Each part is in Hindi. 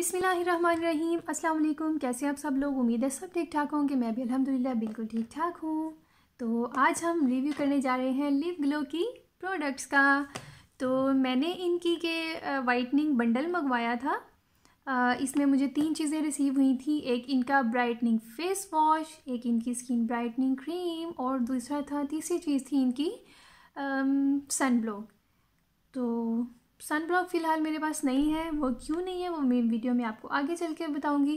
बिसमीम अल्लाम कैसे आप सब लोग उम्मीद है सब ठीक ठाक होंगे मैं भी अल्हम्दुलिल्लाह बिल्कुल ठीक ठाक हूँ तो आज हम रिव्यू करने जा रहे हैं लिप ग्लो की प्रोडक्ट्स का तो मैंने इनकी के वाइटनिंग बंडल मंगवाया था इसमें मुझे तीन चीज़ें रिसीव हुई थी एक इनका ब्राइटनिंग फेस वॉश एक इनकी स्किन ब्राइटनिंग क्रीम और दूसरा था तीसरी चीज़ थी इनकी सन ब्लो तो सन ब्लॉक फ़िलहाल मेरे पास नहीं है वो क्यों नहीं है वो मेन वीडियो में आपको आगे चल के बताऊँगी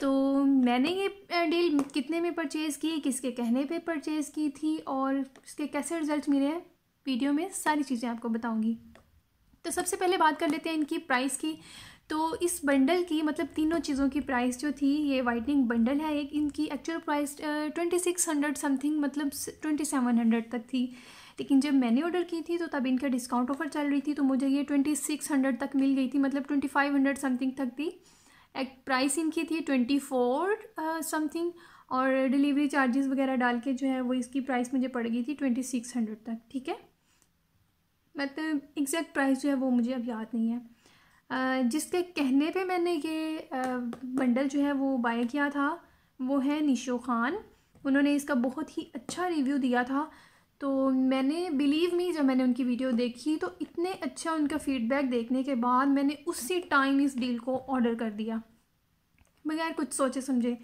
तो मैंने ये डील कितने में परचेज़ की किसके कहने पे परचेज़ की थी और इसके कैसे रिज़ल्ट मिले हैं वीडियो में सारी चीज़ें आपको बताऊँगी तो सबसे पहले बात कर लेते हैं इनकी प्राइस की तो इस बंडल की मतलब तीनों चीज़ों की प्राइस जो थी ये वाइटनिंग बंडल है एक इनकी actual price twenty six hundred something मतलब ट्वेंटी सेवन हंड्रेड तक थी लेकिन जब मैंने ऑर्डर की थी तो तब इनका डिस्काउंट ऑफर चल रही थी तो मुझे ये ट्वेंटी सिक्स हंड्रेड तक मिल गई थी मतलब ट्वेंटी फाइव हंड्रेड समथिंग तक थी एक प्राइस इनकी थी ट्वेंटी फोर समथिंग और डिलीवरी चार्जेस वगैरह डाल के जो है वो इसकी प्राइस मुझे पड़ गई थी ट्वेंटी सिक्स हंड्रेड तक ठीक है मतलब एग्जैक्ट प्राइस जो है वो मुझे अब याद नहीं है जिसके कहने पे मैंने ये बंडल जो है वो बाय किया था वो है निशो खान उन्होंने इसका बहुत ही अच्छा रिव्यू दिया था तो मैंने बिलीव मी जब मैंने उनकी वीडियो देखी तो इतने अच्छा उनका फीडबैक देखने के बाद मैंने उसी टाइम इस डील को ऑर्डर कर दिया बगैर कुछ सोचे समझे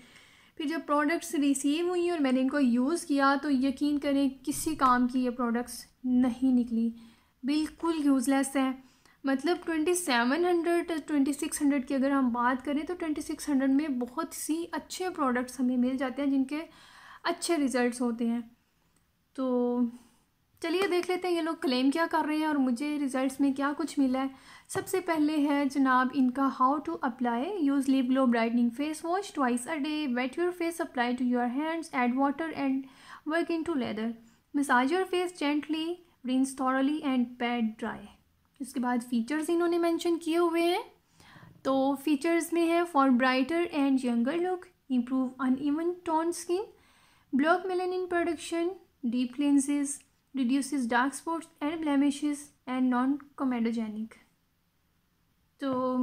फिर जब प्रोडक्ट्स रिसीव हुई और मैंने इनको यूज़ किया तो यकीन करें किसी काम की ये प्रोडक्ट्स नहीं निकली बिल्कुल यूज़लेस हैं मतलब twenty twenty seven hundred six hundred की अगर हम बात करें तो ट्वेंटी सिक्स हंड्रेड में बहुत सी अच्छे प्रोडक्ट्स हमें मिल जाते हैं जिनके अच्छे रिज़ल्ट होते हैं तो चलिए देख लेते हैं ये लोग क्लेम क्या कर रहे हैं और मुझे रिज़ल्ट्स में क्या कुछ मिला है सबसे पहले है जनाब इनका how to apply use lip glow brightening face wash twice a day wet your face apply to your hands add water and work in to lather massage your face gently rinse thoroughly and pat dry इसके बाद फ़ीचर्स इन्होंने मेंशन किए हुए हैं तो फीचर्स में है for brighter and younger look improve uneven tone skin block melanin production deep cleanses reduces dark spots and blemishes and non comedogenic तो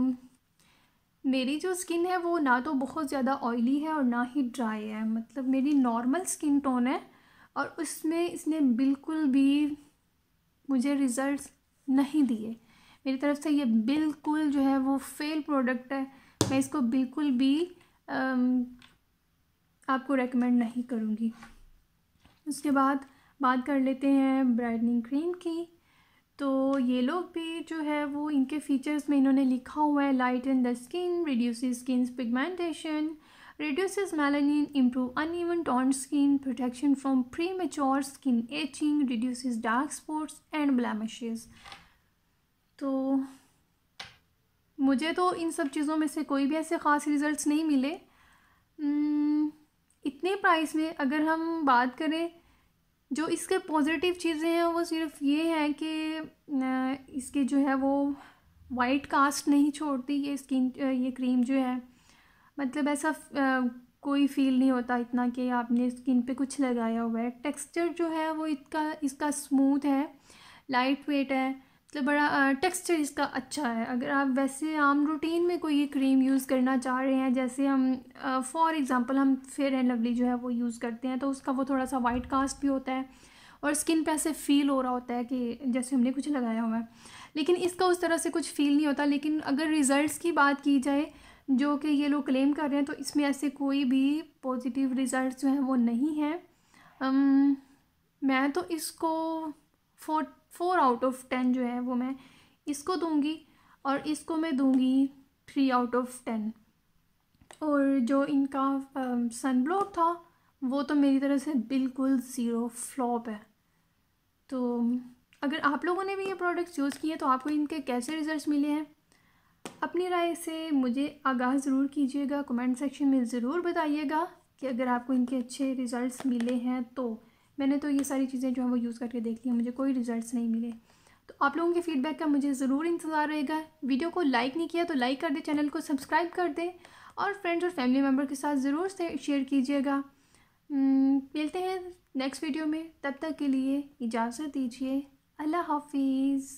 मेरी जो स्किन है वो ना तो बहुत ज़्यादा ऑयली है और ना ही ड्राई है मतलब मेरी नॉर्मल स्किन टोन है और उसमें इसने बिल्कुल भी मुझे रिज़ल्ट्स नहीं दिए मेरी तरफ से ये बिल्कुल जो है वो फेल प्रोडक्ट है मैं इसको बिल्कुल भी आपको रेकमेंड नहीं करूँगी उसके बाद बात कर लेते हैं ब्राइटनिंग क्रीम की तो ये लोग भी जो है वो इनके फीचर्स में इन्होंने लिखा हुआ है light in the skin reduce skin pigmentation reduces melanin, improve uneven toned skin, protection from premature skin aging, reduces dark spots and blemishes. तो मुझे तो इन सब चीज़ों में से कोई भी ऐसे ख़ास रिज़ल्ट्स नहीं मिले इतने प्राइस में अगर हम बात करें जो इसके पॉजिटिव चीज़ें हैं वो सिर्फ ये हैं कि इसके जो है वो वाइट कास्ट नहीं छोड़ती ये स्किन ये क्रीम जो है मतलब ऐसा कोई फील नहीं होता इतना कि आपने स्किन पे कुछ लगाया हुआ है टेक्सचर जो है वो इसका इसका स्मूथ है लाइट वेट है मतलब तो बड़ा टेक्सचर इसका अच्छा है अगर आप वैसे आम रूटीन में कोई ये क्रीम यूज़ करना चाह रहे हैं जैसे हम फॉर एग्ज़ाम्पल हम फेयर एंड लवली जो है वो यूज़ करते हैं तो उसका वो थोड़ा सा वाइट कास्ट भी होता है और स्किन पे ऐसे फील हो रहा होता है कि जैसे हमने कुछ लगाया हुआ है लेकिन इसका उस तरह से कुछ फील नहीं होता लेकिन अगर रिज़ल्ट की बात की जाए जो कि ये लोग क्लेम कर रहे हैं तो इसमें ऐसे कोई भी पॉजिटिव रिज़ल्ट जो हैं वो नहीं हैं मैं तो इसको four four out of ten जो है वो मैं इसको दूँगी और इसको मैं दूँगी थ्री आउट ऑफ टेन और जो इनका सन ब्लॉक था वो तो मेरी तरह से बिल्कुल ज़ीरो फ्लॉप है तो अगर आप लोगों ने भी ये प्रोडक्ट्स यूज़ किए तो आपको इनके कैसे रिज़ल्ट्स मिले हैं अपनी राय से मुझे आगाह ज़रूर कीजिएगा कमेंट सेक्शन में ज़रूर बताइएगा कि अगर आपको इनके अच्छे रिज़ल्ट मिले हैं तो मैंने तो ये सारी चीज़ें जो है वो यूज़ करके देख ली मुझे कोई रिज़ल्ट नहीं मिले तो आप लोगों के फीडबैक का मुझे ज़रूर इंतज़ार रहेगा वीडियो को लाइक नहीं किया तो लाइक कर दे चैनल को सब्सक्राइब कर दे और फ्रेंड्स और फैमिली मेम्बर के साथ ज़रूर से शेयर कीजिएगा hmm, मिलते हैं नेक्स्ट वीडियो में तब तक के लिए इजाज़त दीजिए अल्लाह हाफिज़